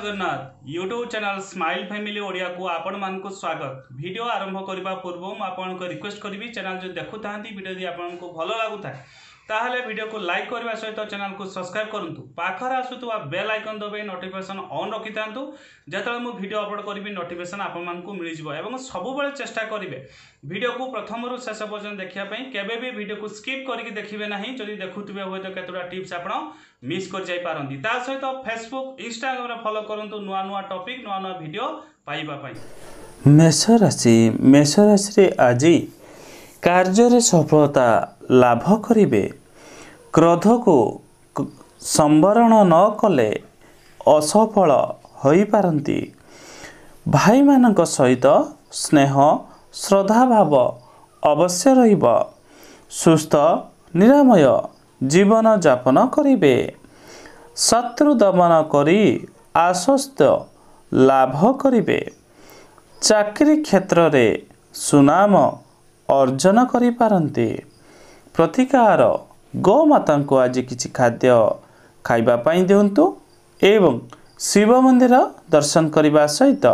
Jagannath YouTube channel smile family Odia को आपण मानक स्वागत वीडियो आरंभ करने पूर्व मुझे रिक्वेस्ट करी चैनल जो देखु था भिडी आपल लगुता है ତାହେଲେ ଭିଡ଼ିଓକୁ ଲାଇକ୍ କରିବା ସହିତ ଚ୍ୟାନେଲକୁ ସବସ୍କ୍ରାଇବ୍ କରନ୍ତୁ ପାଖରେ ଆସୁଥିବା ବେଲ୍ ଆଇକନ୍ ଦବାଇ ନୋଟିଫିକେସନ୍ ଅନ୍ ରଖିଥାନ୍ତୁ ଯେତେବେଳେ ମୁଁ ଭିଡ଼ିଓ ଅପଲୋଡ଼ କରିବି ନୋଟିଫିକେସନ୍ ଆପଣମାନଙ୍କୁ ମିଳିଯିବ ଏବଂ ସବୁବେଳେ ଚେଷ୍ଟା କରିବେ ଭିଡ଼ିଓକୁ ପ୍ରଥମରୁ ଶେଷ ପର୍ଯ୍ୟନ୍ତ ଦେଖିବା ପାଇଁ କେବେ ବି ଭିଡ଼ିଓକୁ ସ୍କିପ୍ କରିକି ଦେଖିବେ ନାହିଁ ଯଦି ଦେଖୁଥିବେ ହୁଏତ କେତେଟା ଟିପ୍ସ ଆପଣ ମିସ୍ କରିଯାଇପାରନ୍ତି ତା ସହିତ ଫେସବୁକ୍ ଇନଷ୍ଟାଗ୍ରାମରେ ଫଲୋ କରନ୍ତୁ ନୂଆ ନୂଆ ଟପିକ୍ ନୂଆ ନୂଆ ଭିଡ଼ିଓ ପାଇବା ପାଇଁ ମେଷ ରାଶି ମେଷ ରାଶିରେ ଆଜି କାର୍ଯ୍ୟରେ ସଫଳତା ଲାଭ କରିବେ କ୍ରୋଧକୁ ସମ୍ବରଣ ନ କଲେ ଅସଫଳ ହୋଇପାରନ୍ତି ଭାଇମାନଙ୍କ ସହିତ ସ୍ନେହ ଶ୍ରଦ୍ଧାଭାବ ଅବଶ୍ୟ ରହିବ ସୁସ୍ଥ ନିରାମୟ ଜୀବନଯାପନ କରିବେ ଶତ୍ରୁ ଦମନ କରି ଆଶ୍ୱସ୍ତ ଲାଭ କରିବେ ଚାକିରି କ୍ଷେତ୍ରରେ ସୁନାମ ଅର୍ଜନ କରିପାରନ୍ତି ପ୍ରତିକାର ଗୋମାତାଙ୍କୁ ଆଜି କିଛି ଖାଦ୍ୟ ଖାଇବା ପାଇଁ ଦିଅନ୍ତୁ ଏବଂ ଶିବ ମନ୍ଦିର ଦର୍ଶନ କରିବା ସହିତ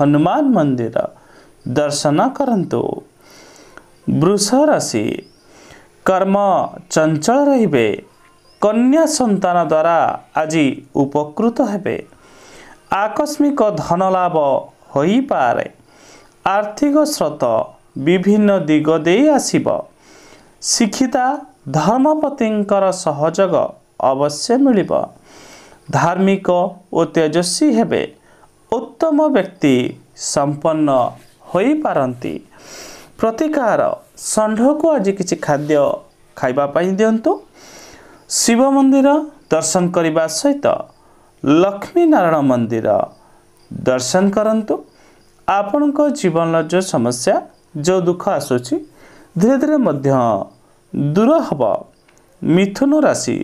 ହନୁମାନ ମନ୍ଦିର ଦର୍ଶନ କରନ୍ତୁ ବୃଷ ରାଶି କର୍ମ ଚଞ୍ଚଳ ରହିବେ କନ୍ୟା ସନ୍ତାନ ଦ୍ୱାରା ଆଜି ଉପକୃତ ହେବେ ଆକସ୍ମିକ ଧନଲାଭ ହୋଇପାରେ ଆର୍ଥିକ ସ୍ରୋତ ବିଭିନ୍ନ ଦିଗ ଦେଇ ଆସିବ ଶିକ୍ଷିତା ଧର୍ମପତିଙ୍କର ସହଯୋଗ ଅବଶ୍ୟ ମିଳିବ ଧାର୍ମିକ ଓ ତେଜସ୍ୱୀ ହେବେ ଉତ୍ତମ ବ୍ୟକ୍ତି ସମ୍ପନ୍ନ ହୋଇପାରନ୍ତି ପ୍ରତିକାର ଷଣ୍ଢକୁ ଆଜି କିଛି ଖାଦ୍ୟ ଖାଇବା ପାଇଁ ଦିଅନ୍ତୁ ଶିବ ମନ୍ଦିର ଦର୍ଶନ କରିବା ସହିତ ଲକ୍ଷ୍ମୀନାରାୟଣ ମନ୍ଦିର ଦର୍ଶନ କରନ୍ତୁ ଆପଣଙ୍କ ଜୀବନର ଯେଉଁ ସମସ୍ୟା ଯେଉଁ ଦୁଃଖ ଆସୁଛି ଧୀରେ ଧୀରେ ମଧ୍ୟ ଦୂର ହେବ ମିଥୁନ ରାଶି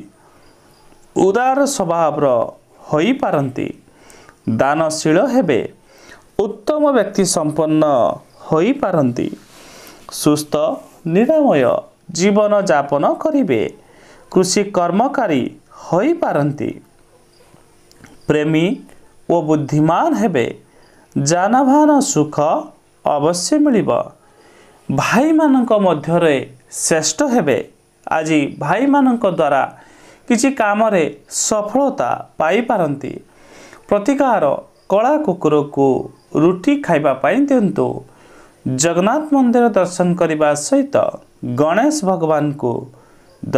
ଉଦାର ସ୍ୱଭାବର ହୋଇପାରନ୍ତି ଦାନଶୀଳ ହେବେ ଉତ୍ତମ ବ୍ୟକ୍ତି ସମ୍ପନ୍ନ ହୋଇପାରନ୍ତି ସୁସ୍ଥ ନିରାମୟ ଜୀବନଯାପନ କରିବେ କୃଷି କର୍ମକାରୀ ହୋଇପାରନ୍ତି ପ୍ରେମୀ ଓ ବୁଦ୍ଧିମାନ ହେବେ ଯାନବାହନ ସୁଖ ଅବଶ୍ୟ ମିଳିବ ଭାଇମାନଙ୍କ ମଧ୍ୟରେ ଶ୍ରେଷ୍ଠ ହେବେ ଆଜି ଭାଇମାନଙ୍କ ଦ୍ୱାରା କିଛି କାମରେ ସଫଳତା ପାଇପାରନ୍ତି ପ୍ରତିକାର କଳା କୁକୁରକୁ ରୁଟି ଖାଇବା ପାଇଁ ଦିଅନ୍ତୁ ଜଗନ୍ନାଥ ମନ୍ଦିର ଦର୍ଶନ କରିବା ସହିତ ଗଣେଶ ଭଗବାନଙ୍କୁ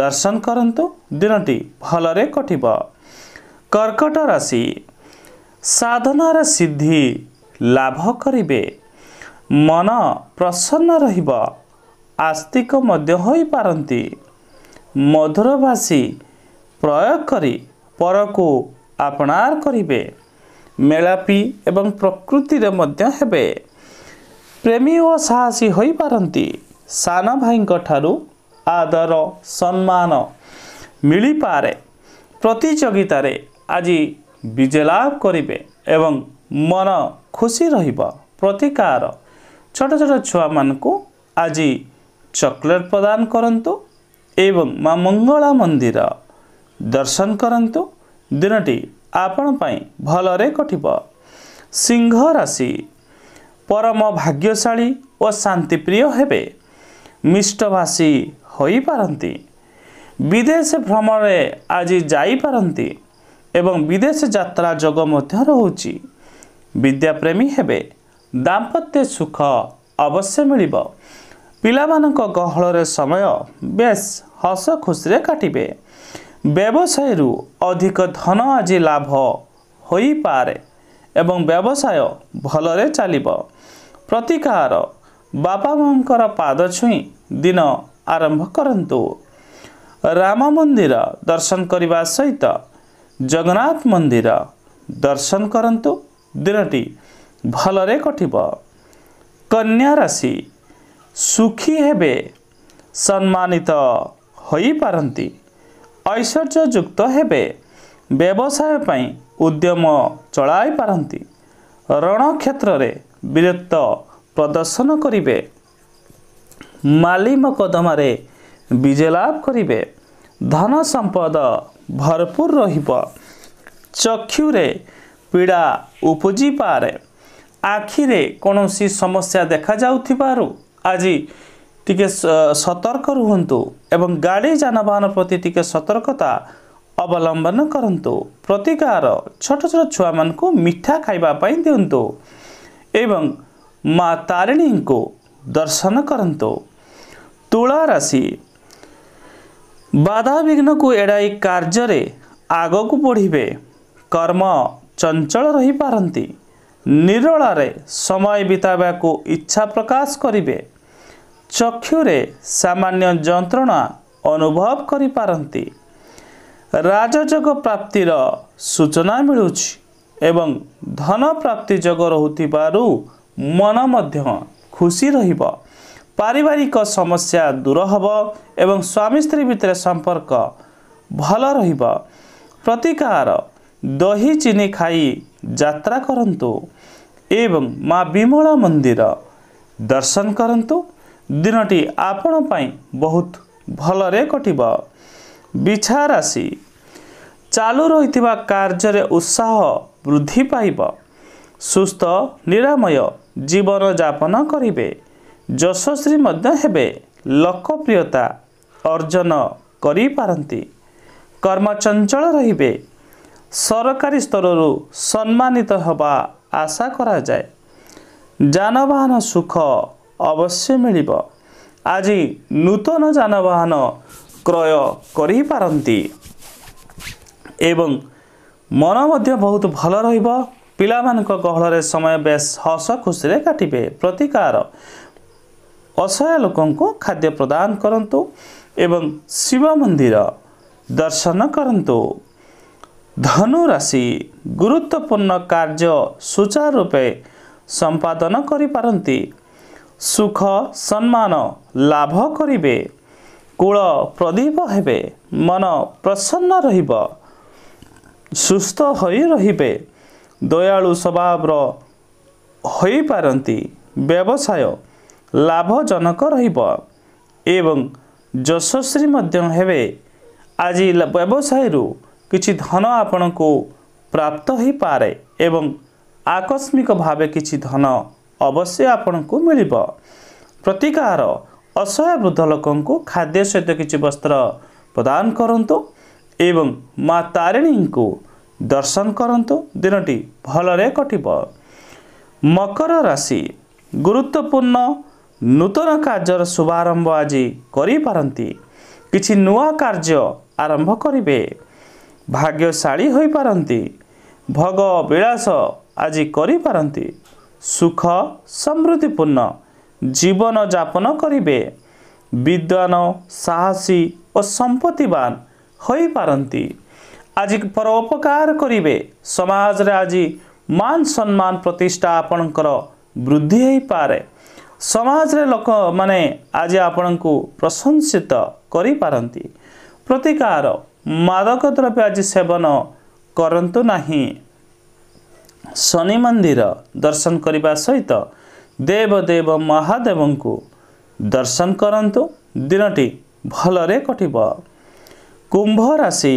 ଦର୍ଶନ କରନ୍ତୁ ଦିନଟି ଭଲରେ କଟିବ କର୍କଟ ରାଶି ସାଧନାର ସିଦ୍ଧି ଲାଭ କରିବେ ମନ ପ୍ରସନ୍ନ ରହିବ ଆସ୍ତିକ ମଧ୍ୟ ହୋଇପାରନ୍ତି ମଧୁର ଭାଷି ପ୍ରୟୋଗ କରି ପରକୁ ଆପଣାର କରିବେ ମେଳାପି ଏବଂ ପ୍ରକୃତିରେ ମଧ୍ୟ ହେବେ ପ୍ରେମୀ ଓ ସାହସୀ ହୋଇପାରନ୍ତି ସାନ ଭାଇଙ୍କଠାରୁ ଆଦର ସମ୍ମାନ ମିଳିପାରେ ପ୍ରତିଯୋଗିତାରେ ଆଜି ବିଜୟଲାଭ କରିବେ ଏବଂ ମନ ଖୁସି ରହିବ ପ୍ରତିକାର ଛୋଟ ଛୋଟ ଛୁଆମାନଙ୍କୁ ଆଜି ଚକୋଲେଟ୍ ପ୍ରଦାନ କରନ୍ତୁ ଏବଂ ମା ମଙ୍ଗଳା ମନ୍ଦିର ଦର୍ଶନ କରନ୍ତୁ ଦିନଟି ଆପଣ ପାଇଁ ଭଲରେ କଟିବ ସିଂହ ରାଶି ପରମ ଭାଗ୍ୟଶାଳୀ ଓ ଶାନ୍ତିପ୍ରିୟ ହେବେ ମିଷ୍ଟଭାଷୀ ହୋଇପାରନ୍ତି ବିଦେଶ ଭ୍ରମଣରେ ଆଜି ଯାଇପାରନ୍ତି ଏବଂ ବିଦେଶ ଯାତ୍ରା ଯୋଗ ମଧ୍ୟ ରହୁଛି ବିଦ୍ୟାପ୍ରେମୀ ହେବେ ଦାମ୍ପତ୍ୟ ସୁଖ ଅବଶ୍ୟ ମିଳିବ ପିଲାମାନଙ୍କ ଗହଳରେ ସମୟ ବେଶ୍ ହସ ଖୁସିରେ କାଟିବେ ବ୍ୟବସାୟରୁ ଅଧିକ ଧନ ଆଜି ଲାଭ ହୋଇପାରେ ଏବଂ ବ୍ୟବସାୟ ଭଲରେ ଚାଲିବ ପ୍ରତିକାର ବାପା ମାଆଙ୍କର ପାଦ ଛୁଇଁ ଦିନ ଆରମ୍ଭ କରନ୍ତୁ ରାମ ମନ୍ଦିର ଦର୍ଶନ କରିବା ସହିତ ଜଗନ୍ନାଥ ମନ୍ଦିର ଦର୍ଶନ କରନ୍ତୁ ଦିନଟି ଭଲରେ କଟିବ କନ୍ୟା ରାଶି ସୁଖୀ ହେବେ ସମ୍ମାନିତ ହୋଇପାରନ୍ତି ଐଶ୍ୱର୍ଯ୍ୟଯୁକ୍ତ ହେବେ ବ୍ୟବସାୟ ପାଇଁ ଉଦ୍ୟମ ଚଳାଇପାରନ୍ତି ରଣ କ୍ଷେତ୍ରରେ ବୀରତ୍ୱ ପ୍ରଦର୍ଶନ କରିବେ ମାଲିମକଦ୍ଦମାରେ ବିଜୟ ଲାଭ କରିବେ ଧନ ସମ୍ପଦ ଭରପୁର ରହିବ ଚକ୍ଷୁରେ ପୀଡ଼ା ଉପୁଜିପାରେ ଆଖିରେ କୌଣସି ସମସ୍ୟା ଦେଖାଯାଉଥିବାରୁ ଆଜି ଟିକେ ସତର୍କ ରୁହନ୍ତୁ ଏବଂ ଗାଡ଼ି ଯାନବାହନ ପ୍ରତି ଟିକେ ସତର୍କତା ଅବଲମ୍ବନ କରନ୍ତୁ ପ୍ରତିକାର ଛୋଟ ଛୋଟ ଛୁଆମାନଙ୍କୁ ମିଠା ଖାଇବା ପାଇଁ ଦିଅନ୍ତୁ ଏବଂ ମା ତାରିଣୀଙ୍କୁ ଦର୍ଶନ କରନ୍ତୁ ତୁଳା ରାଶି ବାଧାବିଘ୍ନକୁ ଏଡ଼ାଇ କାର୍ଯ୍ୟରେ ଆଗକୁ ବଢ଼ିବେ କର୍ମ ଚଞ୍ଚଳ ରହିପାରନ୍ତି ନିରଳାରେ ସମୟ ବିତାଇବାକୁ ଇଚ୍ଛା ପ୍ରକାଶ କରିବେ ଚକ୍ଷୁରେ ସାମାନ୍ୟ ଯନ୍ତ୍ରଣା ଅନୁଭବ କରିପାରନ୍ତି ରାଜଯୋଗ ପ୍ରାପ୍ତିର ସୂଚନା ମିଳୁଛି ଏବଂ ଧନ ପ୍ରାପ୍ତି ଯୋଗ ରହୁଥିବାରୁ ମନ ମଧ୍ୟ ଖୁସି ରହିବ ପାରିବାରିକ ସମସ୍ୟା ଦୂର ହେବ ଏବଂ ସ୍ୱାମୀ ସ୍ତ୍ରୀ ଭିତରେ ସମ୍ପର୍କ ଭଲ ରହିବ ପ୍ରତିକାର ଦହି ଚିନି ଖାଇ ଯାତ୍ରା କରନ୍ତୁ ଏବଂ ମା' ବିମଳ ମନ୍ଦିର ଦର୍ଶନ କରନ୍ତୁ ଦିନଟି ଆପଣ ପାଇଁ ବହୁତ ଭଲରେ କଟିବ ବିଛା ରାଶି ଚାଲୁ ରହିଥିବା କାର୍ଯ୍ୟରେ ଉତ୍ସାହ ବୃଦ୍ଧି ପାଇବ ସୁସ୍ଥ ନିରାମୟ ଜୀବନଯାପନ କରିବେ ଯଶସ୍ୱୀ ମଧ୍ୟ ହେବେ ଲୋକପ୍ରିୟତା ଅର୍ଜନ କରିପାରନ୍ତି କର୍ମଚଞ୍ଚଳ ରହିବେ ସରକାରୀ ସ୍ତରରୁ ସମ୍ମାନିତ ହେବା ଆଶା କରାଯାଏ ଯାନବାହନ ସୁଖ ଅବଶ୍ୟ ମିଳିବ ଆଜି ନୂତନ ଯାନବାହନ କ୍ରୟ କରିପାରନ୍ତି ଏବଂ ମନ ମଧ୍ୟ ବହୁତ ଭଲ ରହିବ ପିଲାମାନଙ୍କ ଗହଳରେ ସମୟ ବେଶ ହସ ଖୁସିରେ କାଟିବେ ପ୍ରତିକାର ଅସହାୟ ଲୋକଙ୍କୁ ଖାଦ୍ୟ ପ୍ରଦାନ କରନ୍ତୁ ଏବଂ ଶିବ ମନ୍ଦିର ଦର୍ଶନ କରନ୍ତୁ ଧନୁରାଶି ଗୁରୁତ୍ୱପୂର୍ଣ୍ଣ କାର୍ଯ୍ୟ ସୁଚାରୁ ରୂପେ ସମ୍ପାଦନ କରିପାରନ୍ତି ସୁଖ ସମ୍ମାନ ଲାଭ କରିବେ କୂଳ ପ୍ରଦୀପ ହେବେ ମନ ପ୍ରସନ୍ନ ରହିବ ସୁସ୍ଥ ହୋଇ ରହିବେ ଦୟାଳୁ ସ୍ୱଭାବର ହୋଇପାରନ୍ତି ବ୍ୟବସାୟ ଲାଭଜନକ ରହିବ ଏବଂ ଯଶସ୍ୱୀ ମଧ୍ୟ ହେବେ ଆଜି ବ୍ୟବସାୟରୁ କିଛି ଧନ ଆପଣଙ୍କୁ ପ୍ରାପ୍ତ ହୋଇପାରେ ଏବଂ ଆକସ୍ମିକ ଭାବେ କିଛି ଧନ ଅବଶ୍ୟ ଆପଣଙ୍କୁ ମିଳିବ ପ୍ରତିକାର ଅସହାୟ ବୃଦ୍ଧ ଲୋକଙ୍କୁ ଖାଦ୍ୟ ସହିତ କିଛି ବସ୍ତ୍ର ପ୍ରଦାନ କରନ୍ତୁ ଏବଂ ମା ତାରିଣୀଙ୍କୁ ଦର୍ଶନ କରନ୍ତୁ ଦିନଟି ଭଲରେ କଟିବ ମକର ରାଶି ଗୁରୁତ୍ୱପୂର୍ଣ୍ଣ ନୂତନ କାର୍ଯ୍ୟର ଶୁଭାରମ୍ଭ ଆଜି କରିପାରନ୍ତି କିଛି ନୂଆ କାର୍ଯ୍ୟ ଆରମ୍ଭ କରିବେ ଭାଗ୍ୟଶାଳୀ ହୋଇପାରନ୍ତି ଭୋଗ ବିଳାସ ଆଜି କରିପାରନ୍ତି ସୁଖ ସମୃଦ୍ଧିପୂର୍ଣ୍ଣ ଜୀବନଯାପନ କରିବେ ବିଦ୍ୱାନ ସାହସୀ ଓ ସମ୍ପତ୍ତିବାନ ହୋଇପାରନ୍ତି ଆଜି ପରୋପକାର କରିବେ ସମାଜରେ ଆଜି ମାନ ସମ୍ମାନ ପ୍ରତିଷ୍ଠା ଆପଣଙ୍କର ବୃଦ୍ଧି ହୋଇପାରେ ସମାଜରେ ଲୋକମାନେ ଆଜି ଆପଣଙ୍କୁ ପ୍ରଶଂସିତ କରିପାରନ୍ତି ପ୍ରତିକାର ମାଦକ ଦ୍ରବ୍ୟ ଆଜି ସେବନ କରନ୍ତୁ ନାହିଁ ଶନି ମନ୍ଦିର ଦର୍ଶନ କରିବା ସହିତ ଦେବଦେବ ମହାଦେବଙ୍କୁ ଦର୍ଶନ କରନ୍ତୁ ଦିନଟି ଭଲରେ କଟିବ କୁମ୍ଭ ରାଶି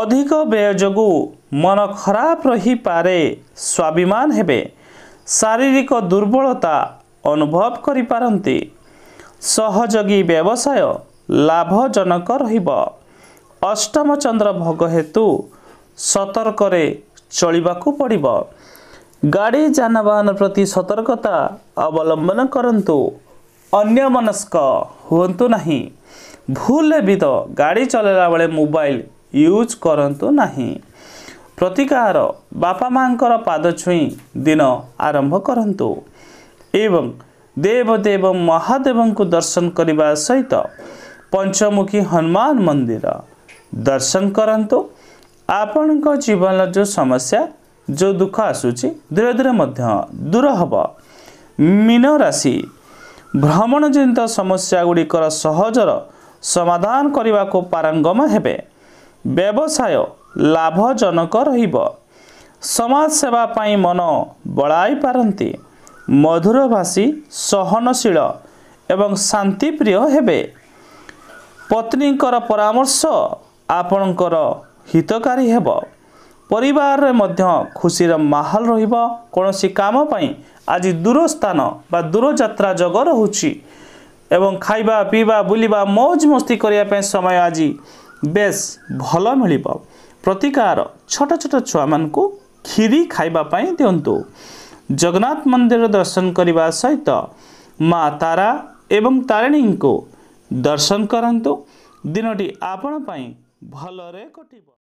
ଅଧିକ ବ୍ୟୟ ଯୋଗୁଁ ମନ ଖରାପ ରହିପାରେ ସ୍ୱାଭିମାନ ହେବେ ଶାରୀରିକ ଦୁର୍ବଳତା ଅନୁଭବ କରିପାରନ୍ତି ସହଯୋଗୀ ବ୍ୟବସାୟ ଲାଭଜନକ ରହିବ ଅଷ୍ଟମ ଚନ୍ଦ୍ର ଭୋଗ ହେତୁ ସତର୍କରେ ଚଳିବାକୁ ପଡ଼ିବ ଗାଡ଼ି ଯାନବାହନ ପ୍ରତି ସତର୍କତା ଅବଲମ୍ବନ କରନ୍ତୁ ଅନ୍ୟମନସ୍କ ହୁଅନ୍ତୁ ନାହିଁ ଭୁଲରେ ବି ତ ଗାଡ଼ି ଚଲାଇଲା ବେଳେ ମୋବାଇଲ ୟୁଜ୍ କରନ୍ତୁ ନାହିଁ ପ୍ରତିକାର ବାପା ମାଆଙ୍କର ପାଦ ଛୁଇଁ ଦିନ ଆରମ୍ଭ କରନ୍ତୁ ଏବଂ ଦେବଦେବ ମହାଦେବଙ୍କୁ ଦର୍ଶନ କରିବା ସହିତ ପଞ୍ଚମୁଖୀ ହନୁମାନ ମନ୍ଦିର ଦର୍ଶନ କରନ୍ତୁ ଆପଣଙ୍କ ଜୀବନର ଯେଉଁ ସମସ୍ୟା ଯେଉଁ ଦୁଃଖ ଆସୁଛି ଧୀରେ ଧୀରେ ମଧ୍ୟ ଦୂର ହେବ ମୀନ ରାଶି ଭ୍ରମଣ ଜନିତ ସମସ୍ୟା ଗୁଡ଼ିକର ସହଜର ସମାଧାନ କରିବାକୁ ପାରଙ୍ଗମ ହେବେ ବ୍ୟବସାୟ ଲାଭଜନକ ରହିବ ସମାଜ ସେବା ପାଇଁ ମନ ବଳାଇପାରନ୍ତି ମଧୁରଭାଷୀ ସହନଶୀଳ ଏବଂ ଶାନ୍ତିପ୍ରିୟ ହେବେ ପତ୍ନୀଙ୍କର ପରାମର୍ଶ ଆପଣଙ୍କର ହିତକାରୀ ହେବ ପରିବାରରେ ମଧ୍ୟ ଖୁସିର ମାହୋଲ ରହିବ କୌଣସି କାମ ପାଇଁ ଆଜି ଦୂର ସ୍ଥାନ ବା ଦୂରଯାତ୍ରା ଯୋଗ ରହୁଛି ଏବଂ ଖାଇବା ପିଇବା ବୁଲିବା ମଉଜ ମସ୍ତି କରିବା ପାଇଁ ସମୟ ଆଜି ବେଶ ଭଲ ମିଳିବ ପ୍ରତିକାର ଛୋଟ ଛୋଟ ଛୁଆମାନଙ୍କୁ କ୍ଷୀରି ଖାଇବା ପାଇଁ ଦିଅନ୍ତୁ ଜଗନ୍ନାଥ ମନ୍ଦିର ଦର୍ଶନ କରିବା ସହିତ ମା ତାରା ଏବଂ ତାରିଣୀଙ୍କୁ ଦର୍ଶନ କରନ୍ତୁ ଦିନଟି ଆପଣ ପାଇଁ ଭଲରେ କଟିବ